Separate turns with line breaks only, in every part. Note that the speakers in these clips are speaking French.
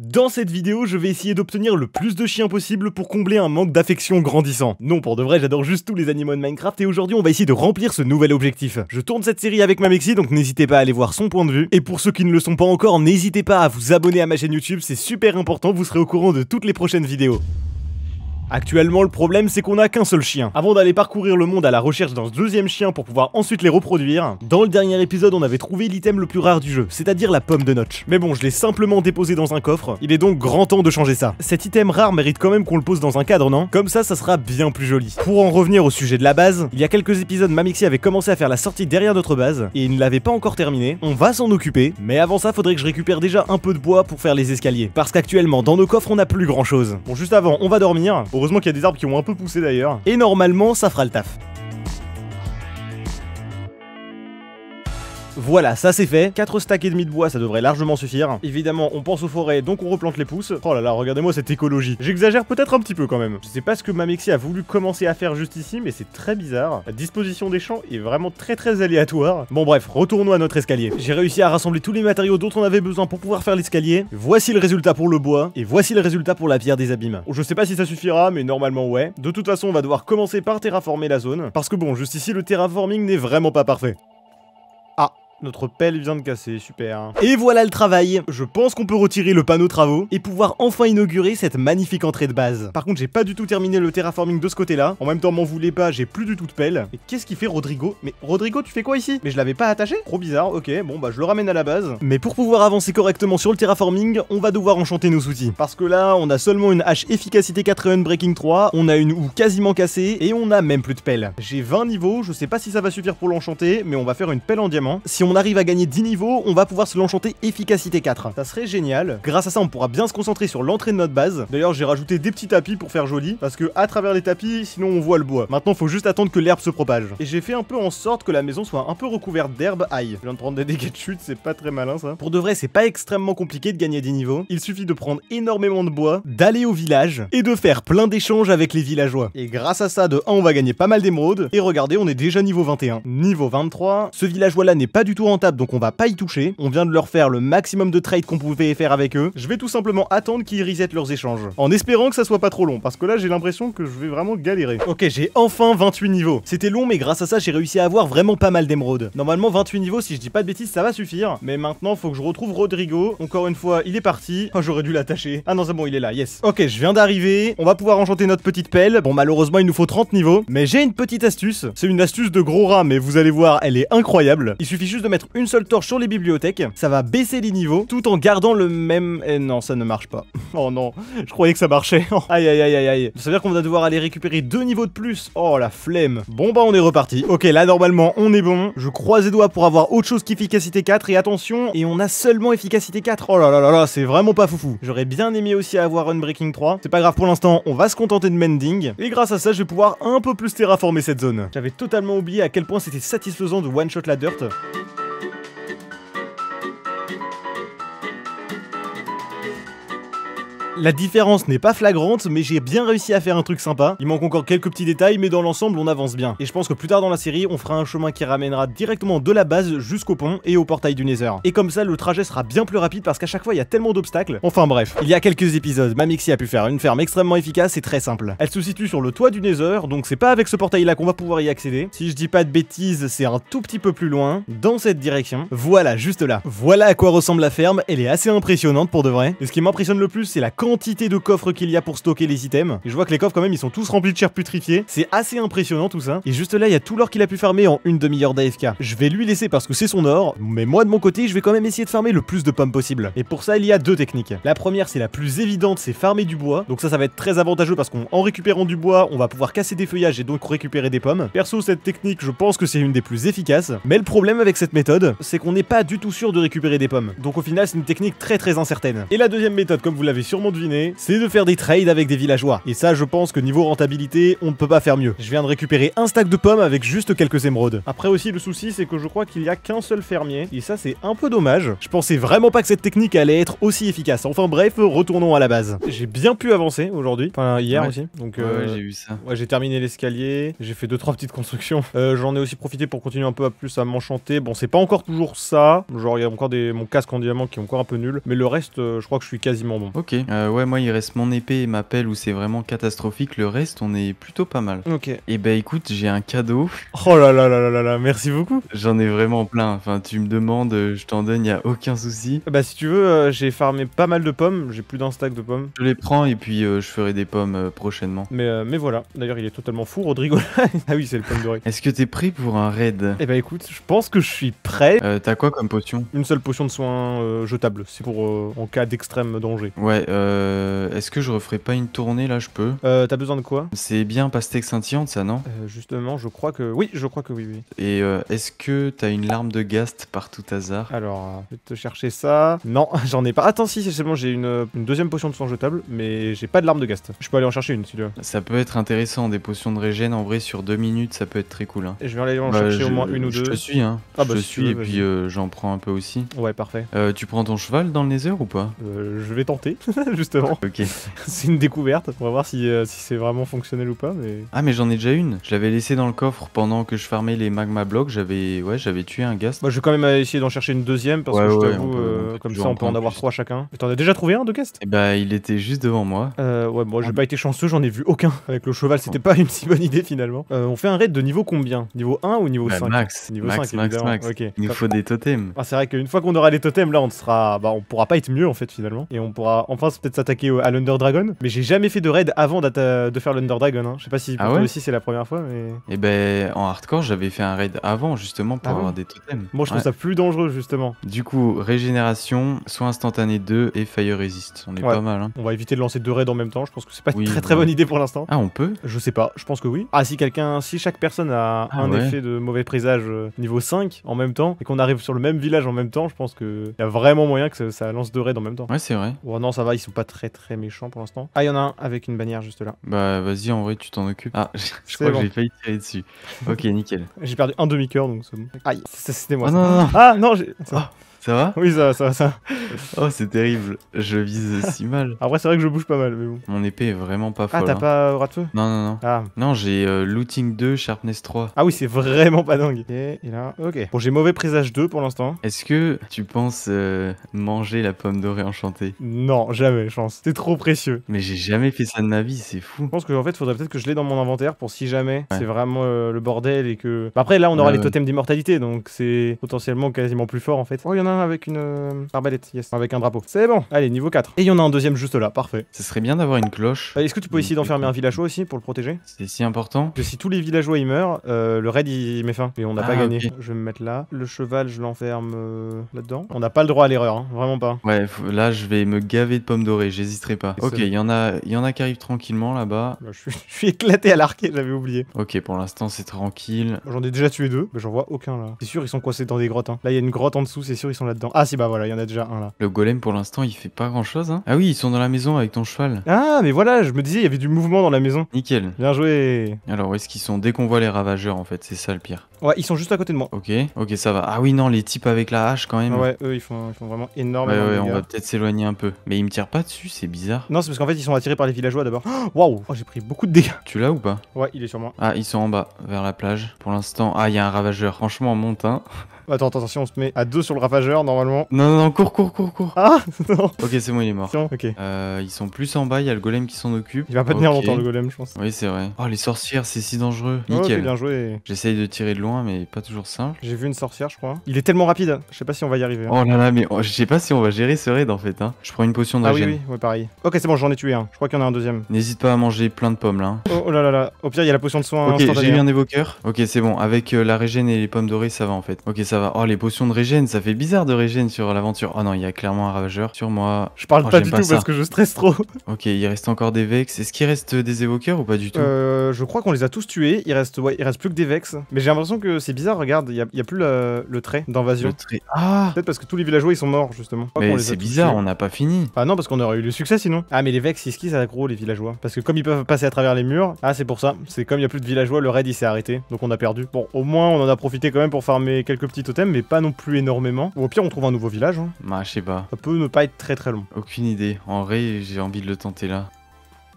Dans cette vidéo, je vais essayer d'obtenir le plus de chiens possible pour combler un manque d'affection grandissant. Non, pour de vrai, j'adore juste tous les animaux de Minecraft et aujourd'hui, on va essayer de remplir ce nouvel objectif. Je tourne cette série avec ma Mexi donc n'hésitez pas à aller voir son point de vue. Et pour ceux qui ne le sont pas encore, n'hésitez pas à vous abonner à ma chaîne YouTube, c'est super important, vous serez au courant de toutes les prochaines vidéos. Actuellement, le problème, c'est qu'on n'a qu'un seul chien. Avant d'aller parcourir le monde à la recherche d'un deuxième chien pour pouvoir ensuite les reproduire, dans le dernier épisode, on avait trouvé l'item le plus rare du jeu, c'est-à-dire la pomme de Notch. Mais bon, je l'ai simplement déposé dans un coffre, il est donc grand temps de changer ça. Cet item rare mérite quand même qu'on le pose dans un cadre, non Comme ça, ça sera bien plus joli. Pour en revenir au sujet de la base, il y a quelques épisodes, Mamixi avait commencé à faire la sortie derrière notre base, et il ne l'avait pas encore terminée. On va s'en occuper, mais avant ça, faudrait que je récupère déjà un peu de bois pour faire les escaliers. Parce qu'actuellement, dans nos coffres, on n'a plus grand chose. Bon, juste avant, on va dormir. Heureusement qu'il y a des arbres qui ont un peu poussé d'ailleurs. Et normalement, ça fera le taf. Voilà, ça c'est fait. 4 stacks et demi de bois, ça devrait largement suffire. Évidemment, on pense aux forêts, donc on replante les pousses. Oh là là, regardez-moi cette écologie. J'exagère peut-être un petit peu quand même. Je sais pas ce que Mamexi a voulu commencer à faire juste ici, mais c'est très bizarre. La disposition des champs est vraiment très très aléatoire. Bon bref, retournons à notre escalier. J'ai réussi à rassembler tous les matériaux dont on avait besoin pour pouvoir faire l'escalier. Voici le résultat pour le bois, et voici le résultat pour la pierre des abîmes. Oh, je sais pas si ça suffira, mais normalement ouais. De toute façon, on va devoir commencer par terraformer la zone, parce que bon, juste ici, le terraforming n'est vraiment pas parfait. Notre pelle vient de casser, super. Et voilà le travail Je pense qu'on peut retirer le panneau travaux et pouvoir enfin inaugurer cette magnifique entrée de base. Par contre, j'ai pas du tout terminé le terraforming de ce côté-là. En même temps, m'en voulez pas, j'ai plus du tout de pelle. Mais qu'est-ce qu'il fait Rodrigo Mais Rodrigo, tu fais quoi ici Mais je l'avais pas attaché Trop bizarre, ok, bon bah je le ramène à la base. Mais pour pouvoir avancer correctement sur le terraforming, on va devoir enchanter nos outils. Parce que là, on a seulement une hache efficacité 4 81 breaking 3, on a une ou quasiment cassée et on a même plus de pelle. J'ai 20 niveaux, je sais pas si ça va suffire pour l'enchanter, mais on va faire une pelle en diamant. Si on on arrive à gagner 10 niveaux, on va pouvoir se l'enchanter efficacité 4. Ça serait génial. Grâce à ça, on pourra bien se concentrer sur l'entrée de notre base. D'ailleurs, j'ai rajouté des petits tapis pour faire joli, parce que à travers les tapis, sinon on voit le bois. Maintenant, faut juste attendre que l'herbe se propage. Et j'ai fait un peu en sorte que la maison soit un peu recouverte d'herbe. Aïe, je viens de prendre des dégâts de chute, c'est pas très malin ça. Pour de vrai, c'est pas extrêmement compliqué de gagner 10 niveaux. Il suffit de prendre énormément de bois, d'aller au village et de faire plein d'échanges avec les villageois. Et grâce à ça, de 1, on va gagner pas mal d'émeraudes. Et regardez, on est déjà niveau 21. Niveau 23, ce villageois là n'est pas du tout rentable donc on va pas y toucher. On vient de leur faire le maximum de trades qu'on pouvait faire avec eux. Je vais tout simplement attendre qu'ils resettent leurs échanges. En espérant que ça soit pas trop long parce que là j'ai l'impression que je vais vraiment galérer. Ok j'ai enfin 28 niveaux. C'était long mais grâce à ça j'ai réussi à avoir vraiment pas mal d'émeraudes. Normalement 28 niveaux si je dis pas de bêtises ça va suffire. Mais maintenant faut que je retrouve Rodrigo. Encore une fois il est parti. Oh, J'aurais dû l'attacher. Ah non c'est bon il est là yes. Ok je viens d'arriver. On va pouvoir enchanter notre petite pelle. Bon malheureusement il nous faut 30 niveaux. Mais j'ai une petite astuce. C'est une astuce de gros rat mais vous allez voir elle est incroyable. Il suffit juste de mettre une seule torche sur les bibliothèques, ça va baisser les niveaux, tout en gardant le même... Et eh non, ça ne marche pas. oh non, je croyais que ça marchait. aïe, aïe, aïe, aïe, aïe. Ça veut dire qu'on va devoir aller récupérer deux niveaux de plus. Oh, la flemme. Bon, bah, on est reparti. Ok, là, normalement, on est bon. Je croise les doigts pour avoir autre chose qu'efficacité 4, et attention, et on a seulement efficacité 4. Oh là là là là, c'est vraiment pas foufou. J'aurais bien aimé aussi avoir Breaking 3. C'est pas grave pour l'instant, on va se contenter de Mending, et grâce à ça, je vais pouvoir un peu plus terraformer cette zone. J'avais totalement oublié à quel point c'était satisfaisant de one-shot la dirt. La différence n'est pas flagrante, mais j'ai bien réussi à faire un truc sympa. Il manque encore quelques petits détails, mais dans l'ensemble, on avance bien. Et je pense que plus tard dans la série, on fera un chemin qui ramènera directement de la base jusqu'au pont et au portail du Nether. Et comme ça, le trajet sera bien plus rapide parce qu'à chaque fois, il y a tellement d'obstacles. Enfin bref, il y a quelques épisodes, Mamixi a pu faire une ferme extrêmement efficace et très simple. Elle se situe sur le toit du Nether, donc c'est pas avec ce portail-là qu'on va pouvoir y accéder. Si je dis pas de bêtises, c'est un tout petit peu plus loin, dans cette direction. Voilà, juste là. Voilà à quoi ressemble la ferme, elle est assez impressionnante pour de vrai. Et ce qui m'impressionne le plus, c'est la quantité de coffres qu'il y a pour stocker les items. Et je vois que les coffres, quand même, ils sont tous remplis de chair putrifiée. C'est assez impressionnant tout ça. Et juste là, il y a tout l'or qu'il a pu farmer en une demi-heure d'AFK. Je vais lui laisser parce que c'est son or, mais moi de mon côté, je vais quand même essayer de farmer le plus de pommes possible. Et pour ça, il y a deux techniques. La première, c'est la plus évidente, c'est farmer du bois. Donc ça, ça va être très avantageux parce qu'en récupérant du bois, on va pouvoir casser des feuillages et donc récupérer des pommes. Perso, cette technique, je pense que c'est une des plus efficaces. Mais le problème avec cette méthode, c'est qu'on n'est pas du tout sûr de récupérer des pommes. Donc au final, c'est une technique très très incertaine. Et la deuxième méthode, comme vous l'avez sûrement c'est de faire des trades avec des villageois. Et ça, je pense que niveau rentabilité, on ne peut pas faire mieux. Je viens de récupérer un stack de pommes avec juste quelques émeraudes. Après aussi, le souci, c'est que je crois qu'il n'y a qu'un seul fermier. Et ça, c'est un peu dommage. Je pensais vraiment pas que cette technique allait être aussi efficace. Enfin bref, retournons à la base. J'ai bien pu avancer aujourd'hui. Enfin, hier aussi. Donc, euh, j'ai eu ça. Ouais, j'ai terminé l'escalier. J'ai fait deux, trois petites constructions. Euh, j'en ai aussi profité pour continuer un peu à plus à m'enchanter. Bon, c'est pas encore toujours ça. Genre, il y a encore des, mon casque en diamant qui est encore un peu nul. Mais le reste, euh, je crois que je suis quasiment bon.
Ok. Euh, ouais, moi, il reste mon épée et ma pelle où c'est vraiment catastrophique. Le reste, on est plutôt pas mal. Ok. Et eh bah ben, écoute, j'ai un cadeau. Oh là là là là là là, merci beaucoup. J'en ai vraiment plein. Enfin, tu me demandes, euh, je t'en donne, y a aucun souci. Ah bah si tu veux, euh, j'ai farmé pas mal de pommes. J'ai
plus d'un stack de pommes.
Je les prends et puis je ferai des pommes prochainement.
Mais, mais voilà. D'ailleurs, il est totalement fou, Rodrigo. ah oui, c'est le pomme
Est-ce que t'es prêt pour un raid
Eh bah écoute, je pense que je suis prêt.
T'as quoi comme potion
Une seule potion de soin jetable. C'est pour en cas d'extrême danger.
Ouais. Euh, est-ce que je referais pas une tournée là Je peux. Euh, T'as besoin de quoi C'est bien pastèque scintillante, ça, non
euh, Justement, je crois que oui, je crois que oui, oui.
Et euh, est-ce que t'as une larme de Gast par tout hasard Alors, je vais te chercher ça. Non, j'en ai pas. Attends, si, c'est bon, j'ai une, deuxième potion de sang jetable, mais j'ai pas de larme de Gast.
Je peux aller en chercher une si tu veux.
Ça peut être intéressant, des potions de régène en vrai sur deux minutes, ça peut être très cool. Hein. Et je vais aller en bah, chercher au moins une ou deux. Je te suis, hein. Ah, je bah, te suis, et puis j'en prends un peu aussi. Ouais, parfait. tu prends ton cheval dans le Nether ou pas
Je vais
tenter. Ok.
c'est une découverte. On va voir si, euh, si c'est vraiment fonctionnel ou pas. Mais...
Ah, mais j'en ai déjà une. Je l'avais laissée dans le coffre pendant que je farmais les magma blocs. J'avais ouais, j'avais tué un ghast. Moi, bah, je vais
quand même essayer d'en chercher
une deuxième parce que je t'avoue, euh, comme ça, on peut en avoir trois chacun.
t'en as déjà trouvé un de gast
bah, il était juste devant moi.
Euh, ouais, bon, j'ai ah. pas été chanceux, j'en ai vu aucun. Avec le cheval, c'était pas une si bonne idée finalement. on fait un raid de niveau combien Niveau 1 ou niveau 5 bah, Max. Niveau 5, max, max. Il nous faut
des totems.
Ah, c'est vrai qu'une fois qu'on aura les totems, là, on sera. Bah, on pourra pas être mieux en fait finalement. Et on pourra enfin peut-être s'attaquer à l'Under Dragon. Mais j'ai jamais fait de raid avant de faire l'Under Dragon. Hein. Je sais pas si ah pour aussi c'est la première fois. Mais... Et
eh ben en hardcore j'avais fait un raid avant justement pour ah avoir des totems. Moi je trouve ça
plus dangereux justement.
Du coup, régénération, soin instantané 2 et fire resist. On est pas mal. Hein. On va éviter de lancer deux raids en même temps. Je pense que c'est pas Une très bah très bonne idée
pour l'instant. Ah, on peut Je sais pas. Je pense que oui. Ah, si quelqu'un, si chaque personne a ah un effet de mauvais présage euh, niveau 5 en même temps et qu'on arrive sur le même village en même temps, je pense qu'il y a vraiment moyen que ça, lance deux raids en même temps. Ouais, c'est vrai. ou non, ça va, ils sont pas très très méchant pour l'instant. Ah, il y en a un avec une bannière juste là.
Bah vas-y, en vrai, tu t'en occupes. Ah, je crois que j'ai failli tirer dessus. ok, nickel.
J'ai perdu un demi-cœur donc c'est bon. Aïe, c'était moi. Ah, ah non, j'ai. Oh.
Ça va Oui, ça va, ça va, ça Oh, c'est terrible. Je vise si
mal. Après, c'est vrai que je bouge pas mal, mais bon.
Mon épée est vraiment pas ah, folle. Ah, t'as hein. pas raté de Non, non, non. Ah. Non, j'ai euh, looting 2, sharpness 3. Ah oui, c'est vraiment
pas dingue. Et, là, ok.
Bon, j'ai mauvais présage 2 pour l'instant. Est-ce que tu penses euh, manger la pomme dorée enchantée Non, jamais,
je pense. C'est trop précieux.
Mais j'ai jamais fait ça de ma vie, c'est
fou. Je pense qu'en en fait, faudrait peut-être que je l'ai dans mon inventaire pour si jamais c'est vraiment euh, le bordel et que. Bah, après, là, on aura les totems d'immortalité, donc c'est potentiellement quasiment plus fort en fait. Oh, il y en a avec une euh, arbalète, yes, avec un drapeau. C'est bon, allez, niveau 4. Et il y en a un deuxième juste là, parfait. Ce serait bien d'avoir une cloche. Euh, est-ce que tu peux essayer d'enfermer un villageois aussi pour le protéger C'est si important. Que si tous les villageois ils meurent, euh, le raid il met fin. Et on n'a ah, pas gagné. Je vais me mettre là. Le cheval, je l'enferme là-dedans. On n'a pas le droit à l'erreur, hein. vraiment pas.
Ouais, là je vais me gaver de pommes dorées, j'hésiterai pas. Ok, il y, en a, y en a qui arrivent tranquillement là-bas. Bah, je,
suis, éclaté à l'arqué, j'avais oublié.
Ok, pour l'instant c'est tranquille.
J'en ai déjà tué deux, mais j'en vois aucun là. C'est sûr, ils sont coincés dans des grottes. Hein. Là, il y a une grotte en dessous, c'est sûr, ils sont là-dedans Ah si, bah voilà, il y en a déjà un là.
Le golem, pour l'instant, il fait pas grand-chose. Hein. Ah oui, ils sont dans la maison avec ton cheval. Ah, mais voilà, je me disais, il y avait du mouvement dans la maison. Nickel. Bien joué. Alors, où est-ce qu'ils sont Dès qu'on voit les ravageurs, en fait, c'est ça le pire. Ouais, ils sont juste à côté de moi. Ok, ok, ça va. Ah oui, non, les types avec la hache quand même. Ouais,
eux, ils font, ils font vraiment énormément. Ouais, ouais, on va
peut-être s'éloigner un peu. Mais ils me tirent pas dessus, c'est bizarre.
Non, c'est parce qu'en fait, ils sont attirés par les villageois d'abord. Waouh, oh, j'ai pris beaucoup de dégâts. Tu l'as ou pas Ouais, il est sur moi.
Ah, ils sont en bas, vers la plage. Pour l'instant, ah, il y a un ravageur. Franchement, monte, hein. Attends, attention, on
se met à deux sur le ravageur normalement.
Non, non, non, cours,
cours, cours, cours. Ah
non. Ok, c'est bon, il est mort. Ok. Euh, ils sont plus en bas, il y a le golem qui s'en occupe. Il va pas tenir longtemps le golem, je pense. Oui, c'est vrai. Oh, les sorcières, c'est si dangereux. Nickel. Oh, bien joué. J'essaye de tirer de loin, mais pas toujours simple.
J'ai vu une sorcière, je crois. Il est tellement rapide. Je sais pas si on va y arriver. Hein. Oh là là,
mais oh, je sais pas si on va gérer ce raid en fait. Hein. Je prends une potion de Ah oui,
oui, pareil. Ok, c'est bon, j'en ai tué un. Je crois qu'il y en a un deuxième.
N'hésite pas à manger plein de pommes là. Hein.
Oh, oh, là là là. Au pire, il y a la potion de soin. Ok, j'ai un hein.
évoqueur. Ok, c'est bon. Avec euh, la régène et les pommes dorées, ça va en fait. Oh, les potions de régène, ça fait bizarre de régène sur l'aventure. Oh non, il y a clairement un ravageur sur moi. Je parle oh, pas du tout parce que je stresse trop. ok, il reste encore des Vex. Est-ce qu'il reste des évoqueurs ou pas du tout
euh, Je crois qu'on les a tous tués. Il reste, il reste plus que des Vex. Mais j'ai l'impression que c'est bizarre, regarde, il n'y a, plus le trait d'invasion. Ah Peut-être parce que tous les villageois ils sont morts justement. mais c'est bizarre, on n'a pas fini. Ah non, parce qu'on aurait eu le succès sinon. Ah, mais les Vex, ils skisent à gros les villageois. Parce que comme ils peuvent passer à travers les murs, ah, c'est pour ça. C'est comme il n'y a plus de villageois, le raid il s'est arrêté. Donc on a perdu. Bon, au moins on en a profité quand même pour farmer quelques petits totem mais pas non plus énormément. Ou au pire, on trouve un nouveau village. Hein.
Bah, je sais pas. Ça
peut ne pas être très très long.
Aucune idée. En vrai, j'ai envie de le tenter là.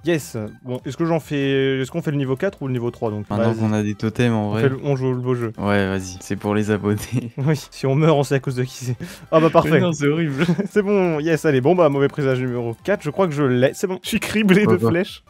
Yes. Bon, est-ce que j'en fais est-ce qu'on fait le niveau 4 ou le niveau 3
donc Maintenant qu'on a des totems en vrai. On, joue le beau jeu. Ouais, vas-y, c'est pour les abonnés.
oui, si on meurt, on sait à cause de qui c'est. Ah bah parfait. non, c'est horrible. c'est bon. Yes, allez. Bon bah mauvais présage numéro 4, je crois que je l'ai. C'est bon. Je suis criblé de oh, bah. flèches.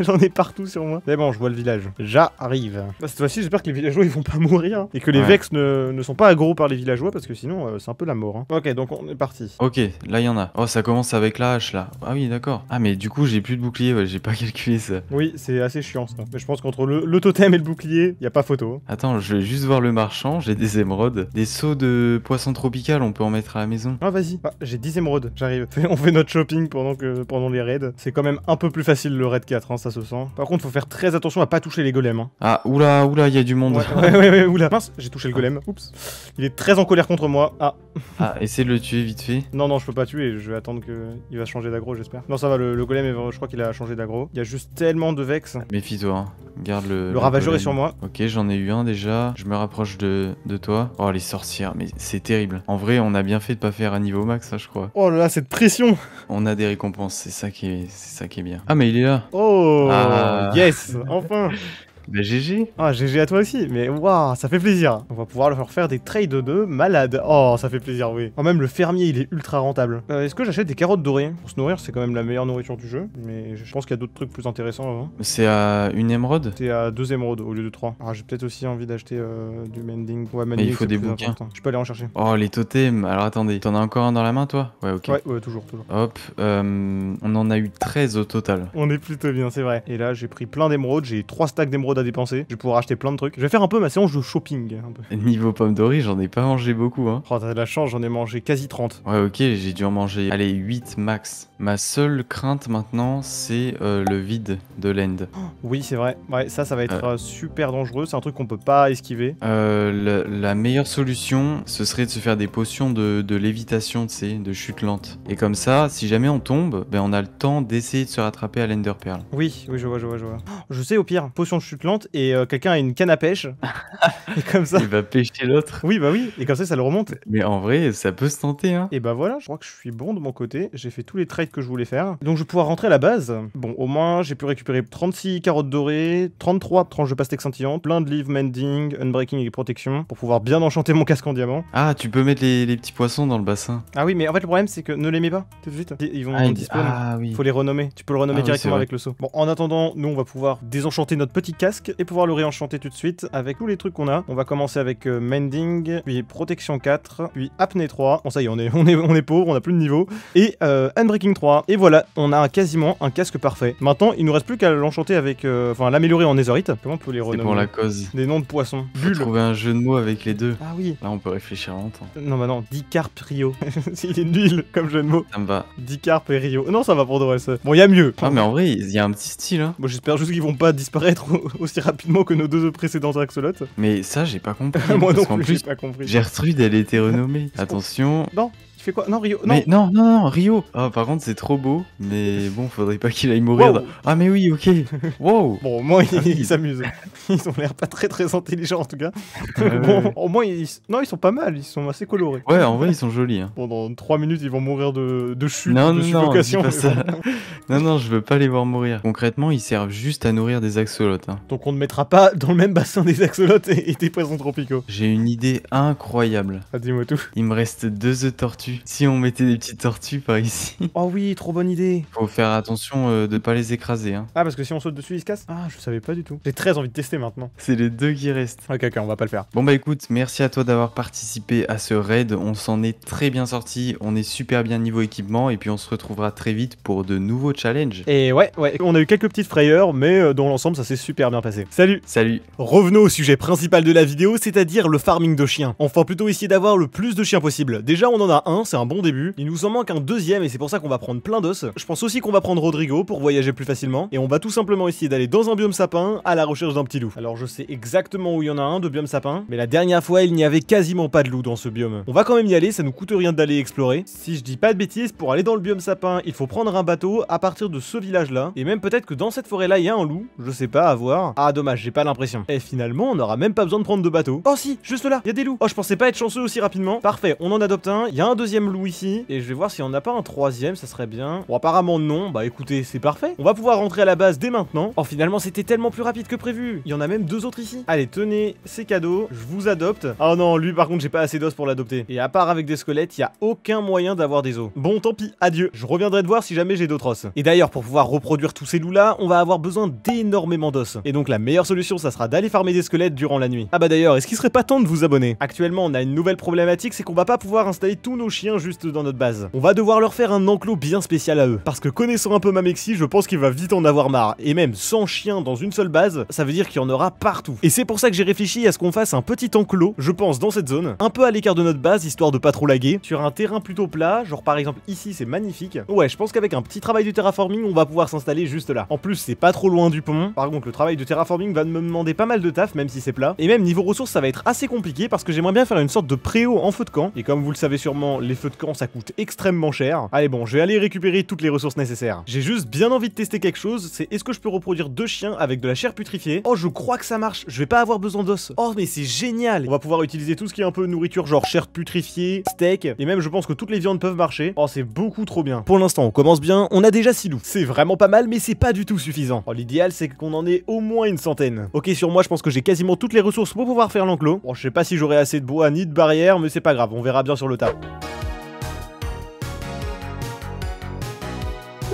J'en ai partout sur moi. Mais bon, je vois le village. J'arrive. Bah, cette fois-ci, j'espère que les villageois ils vont pas mourir et que les Vex ne... sont pas aggro par les villageois parce que sinon euh, c'est un peu la mort. Hein. Ok, donc on est parti. Ok,
là il y en a. Oh, ça commence avec la hache là. Ah oui, d'accord. Ah mais du coup, j'ai plus de bouclier, pas calculé ça.
Oui, c'est assez chiant ça. Mais je pense qu'entre le, totem et le bouclier, y a pas photo.
Attends, je vais juste voir le marchand, j'ai des émeraudes. Des seaux de poisson tropical, on peut en mettre à la maison.
Ah vas-y, ah, j'ai 10 émeraudes, j'arrive. On fait notre shopping pendant, que, pendant les raids. C'est quand même un peu plus facile le raid 4, hein, ça se sent. Par contre, faut faire très attention à pas toucher les golems. Hein.
Ah, oula, oula, il y a du monde. Ouais, ouais, ouais, oula. Mince, j'ai touché le golem.
Ah. Oups. Il est très en colère contre moi. Ah.
Ah, essaie de le tuer vite fait. Non, non, je peux pas tuer, je vais attendre qu'il va changer d'aggro, j'espère. Non,
ça va, le, le golem, je crois qu'il a changé d'aggro. Il y a juste tellement de Vex.
Méfie-toi, hein. garde le. Le ravageur est sur moi. Ok, j'en ai eu un déjà. Je me rapproche de, toi. Oh, les sorcières, mais c'est terrible. En vrai, on a bien fait de pas faire un niveau max, ça, hein, je crois. Oh là là,
cette pression
On a des récompenses, c'est ça, qui est... ça qui est bien. Ah, mais il est là
Oh ah. Yes Enfin
Bah GG
Ah GG à toi aussi, mais waouh, ça fait plaisir On va pouvoir leur faire des trades de malade Oh, ça fait plaisir, oui Oh, même le fermier, il est ultra rentable. Euh, est-ce que j'achète des carottes dorées Pour se nourrir, c'est quand même la meilleure nourriture du jeu, mais je pense qu'il y a d'autres trucs plus intéressants avant.
C'est à une émeraude C'est à deux émeraudes au lieu de trois.
Ah, j'ai peut-être aussi envie d'acheter euh, du mending. Ouais, il faut des bouquins. Je peux aller en chercher.
Oh, les totems Alors attendez, t'en as encore un dans la main, toi Ouais, ok. Ouais, toujours, toujours. Hop, euh, on en a eu 13 au total.
On est plutôt bien, c'est vrai. Et là, j'ai pris plein d'émeraudes, j'ai trois stacks d'émeraudes à dépenser. Je vais pouvoir acheter plein de trucs. Je vais faire un peu ma séance de shopping.
Un Niveau pommes dorées, j'en ai pas mangé beaucoup. Hein.
Oh, t'as de la chance, j'en ai mangé quasi 30.
Ouais, ok, j'ai dû en manger, allez, 8 max. Ma seule crainte maintenant, c'est euh, le vide de l'end.
Oui, c'est vrai. Ouais, ça, ça va être euh,
super dangereux. C'est un truc qu'on peut pas esquiver. Euh, la, meilleure solution, ce serait de se faire des potions de, de lévitation, tu sais, de chute lente. Et comme ça, si jamais on tombe, ben, on a le temps d'essayer de se rattraper à l'Ender Pearl.
Oui, oui, je vois, je vois, je vois. Je sais, au pire, potion de chute et euh, quelqu'un a une canne à pêche.
et comme ça. Il va pêcher l'autre. Oui, bah oui. Et comme ça, ça le remonte.
Mais en vrai, ça peut se tenter. Hein. Et bah voilà, je crois que je suis bon de mon côté. J'ai fait tous les trades que je voulais faire. Donc je vais pouvoir rentrer à la base. Bon, au moins, j'ai pu récupérer 36 carottes dorées, 33 tranches de paste scintillante plein de livres mending, unbreaking et protection pour pouvoir bien enchanter mon casque en diamant.
Ah, tu peux mettre les, petits poissons dans le bassin.
Ah oui, mais en fait, le problème, c'est que ne les mets pas tout de suite. Ils vont ah, disparaître Ah, oui. Faut les renommer. Tu peux le renommer ah directement avec le saut. Bon, en attendant, nous, on va pouvoir désenchanter notre petit casque et pouvoir le réenchanter tout de suite avec tous les trucs qu'on a. On va commencer avec euh, Mending, puis Protection 4, puis Apnée 3. Bon ça y est, on est, on est, on est pauvre, on n'a plus de niveau. Et euh, Unbreaking 3. Et voilà, on a quasiment un casque parfait. Maintenant, il nous reste plus qu'à l'enchanter avec... Euh, enfin, l'améliorer en Netherite. Comment on peut les renommer pour la cause. Des noms de poissons.
Bulle. Trouver un jeu de mots avec les deux. Ah oui. Là, on peut réfléchir longtemps. Euh, non,
bah non, Rio il est nul comme jeu de mots. Ça me va. Dicarp et Rio. Non, ça va pour de
Bon, il y a mieux. Ah, mais en vrai, il y a un petit
style. Hein. Bon, j'espère juste qu'ils vont pas disparaître au, aussi rapidement que nos deux précédents axolotes.
Mais ça, j'ai pas compris. Moi non plus, j'ai pas compris. Gertrude, elle était renommée. Attention. Non, quoi Non, Rio. Non. Mais non, non, Rio. Ah, par contre, c'est trop beau, mais bon, faudrait pas qu'il aille mourir. Ah, mais oui, ok. Wow. bon, au moins, ah ils s'amusent.
Ils ont l'air pas très très intelligents en tout cas. bon, au moins, ils... non, ils sont pas mal, ils sont assez colorés. Ouais, en vrai, ils sont jolis. Hein. Bon, dans 3 minutes, ils vont mourir de, de chute, non, non, Non,
non, non, je veux pas les voir mourir. Concrètement, ils servent juste à nourrir des axolotes. Hein.
Donc, on ne mettra pas dans le même bassin des axolotes et, des poissons tropicaux.
J'ai une idée incroyable. Ah, dis-moi tout. Il me reste deux tortues si on mettait des petites tortues par ici. Oh oui, trop bonne idée. Faut faire attention euh, de pas les écraser. Hein.
Ah, parce que si on saute dessus, ils se cassent Ah, je savais pas du tout. J'ai très envie de tester maintenant. C'est les deux qui restent. Ok, ok, on va pas le faire.
Bon bah écoute, merci à toi d'avoir participé à ce raid. On s'en est très bien sorti. On est super bien niveau équipement. Et puis on se retrouvera très vite pour de nouveaux challenges. Et ouais, ouais.
On a eu quelques petites frayeurs, mais euh, dans l'ensemble, ça s'est super bien passé.
Salut Salut
Revenons au sujet principal de la vidéo, c'est-à-dire le farming de chiens. Enfin, plutôt essayer d'avoir le plus de chiens possible. Déjà, on en a un, c'est un bon début. Il nous en manque un deuxième et c'est pour ça qu'on va prendre plein d'os. Je pense aussi qu'on va prendre Rodrigo pour voyager plus facilement. Et on va tout simplement essayer d'aller dans un biome sapin à la recherche d'un petit loup. Alors je sais exactement où il y en a un de biome sapin, mais la dernière fois il n'y avait quasiment pas de loup dans ce biome. On va quand même y aller, ça nous coûte rien d'aller explorer. Si je dis pas de bêtises, pour aller dans le biome sapin, il faut prendre un bateau à partir de ce village là. Et même peut-être que dans cette forêt là il y a un loup, je sais pas, à voir. Ah dommage, j'ai pas l'impression. Et finalement on aura même pas besoin de prendre de bateau. Oh si, juste là, il y a des loups. Oh je pensais pas être chanceux aussi rapidement. Parfait, on en adopte un, il y a un deuxième loup ici. Et je vais voir si on n'a a pas un troisième, ça serait bien. Bon, apparemment non. Bah écoutez, c'est parfait. On va pouvoir rentrer à la base dès maintenant. Oh, finalement, c'était tellement plus rapide que prévu. Il y en a même deux autres ici. Allez, tenez ces cadeaux. Je vous adopte. Oh non, lui, par contre, j'ai pas assez d'os pour l'adopter. Et à part avec des squelettes, il n'y a aucun moyen d'avoir des os. Bon, tant pis. Adieu. Je reviendrai de voir si jamais j'ai d'autres os. Et d'ailleurs, pour pouvoir reproduire tous ces loups-là, on va avoir besoin d'énormément d'os. Et donc, la meilleure solution, ça sera d'aller farmer des squelettes durant la nuit. Ah bah d'ailleurs, est-ce qu'il serait pas temps de vous abonner Actuellement, on a une nouvelle problématique, c'est qu'on va pas pouvoir installer tous nos chiens juste dans notre base. On va devoir leur faire un enclos bien spécial à eux, parce que connaissant un peu Mamexi, je pense qu'il va vite en avoir marre, et même sans chien dans une seule base, ça veut dire qu'il y en aura partout. Et c'est pour ça que j'ai réfléchi à ce qu'on fasse un petit enclos, je pense, dans cette zone, un peu à l'écart de notre base, histoire de pas trop laguer, sur un terrain plutôt plat, genre par exemple ici c'est magnifique. Ouais, je pense qu'avec un petit travail de terraforming, on va pouvoir s'installer juste là. En plus, c'est pas trop loin du pont, par contre le travail de terraforming va me demander pas mal de taf, même si c'est plat. Et même niveau ressources, ça va être assez compliqué, parce que j'aimerais bien faire une sorte de préau en feu de camp, et comme vous le savez sûrement, les feux de camp ça coûte extrêmement cher. Allez bon, je vais aller récupérer toutes les ressources nécessaires. J'ai juste bien envie de tester quelque chose, c'est est-ce que je peux reproduire deux chiens avec de la chair putrifiée Oh je crois que ça marche, je vais pas avoir besoin d'os. Oh mais c'est génial On va pouvoir utiliser tout ce qui est un peu nourriture genre chair putrifiée, steak, et même je pense que toutes les viandes peuvent marcher. Oh c'est beaucoup trop bien. Pour l'instant on commence bien, on a déjà 6 loups. C'est vraiment pas mal mais c'est pas du tout suffisant. Oh l'idéal c'est qu'on en ait au moins une centaine. Ok sur moi je pense que j'ai quasiment toutes les ressources pour pouvoir faire l'enclos. Bon je sais pas si j'aurai assez de bois ni de barrière mais c'est pas grave, on verra bien sur le tas.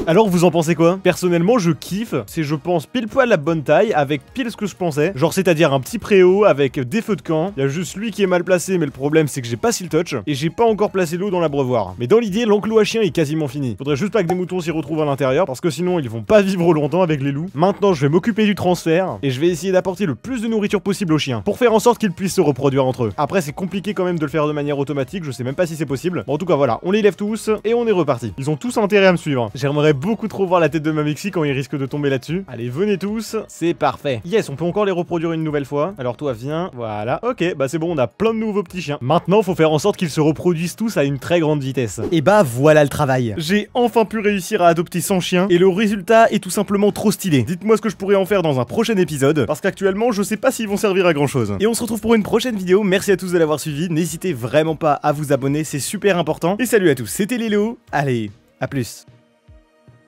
Alors vous en pensez quoi Personnellement je kiffe, c'est je pense pile poil la bonne taille, avec pile ce que je pensais, genre c'est-à-dire un petit préau avec des feux de camp, il y a juste lui qui est mal placé mais le problème c'est que j'ai pas si le touch, et j'ai pas encore placé l'eau dans l'abreuvoir. Mais dans l'idée l'enclos à chien est quasiment fini, faudrait juste pas que des moutons s'y retrouvent à l'intérieur, parce que sinon ils vont pas vivre longtemps avec les loups. Maintenant je vais m'occuper du transfert, et je vais essayer d'apporter le plus de nourriture possible aux chiens, pour faire en sorte qu'ils puissent se reproduire entre eux. Après c'est compliqué quand même de le faire de manière automatique, je sais même pas si c'est possible. en tout cas voilà, on les lève tous, et on est reparti. Ils ont tous intérêt à me suivre. J'aimerais beaucoup trop voir la tête de Mamixi quand il risque de tomber là-dessus. Allez, venez tous, c'est parfait. Yes, on peut encore les reproduire une nouvelle fois. Alors toi, viens, voilà. Ok, bah c'est bon, on a plein de nouveaux petits chiens. Maintenant, faut faire en sorte qu'ils se reproduisent tous à une très grande vitesse. Et bah voilà le travail. J'ai enfin pu réussir à adopter 100 chiens, et le résultat est tout simplement trop stylé. Dites-moi ce que je pourrais en faire dans un prochain épisode, parce qu'actuellement, je sais pas s'ils vont servir à grand chose. Et on se retrouve pour une prochaine vidéo, merci à tous de l'avoir suivi, n'hésitez vraiment pas à vous abonner, c'est super important. Et salut à tous, c'était Lilo, allez, à plus.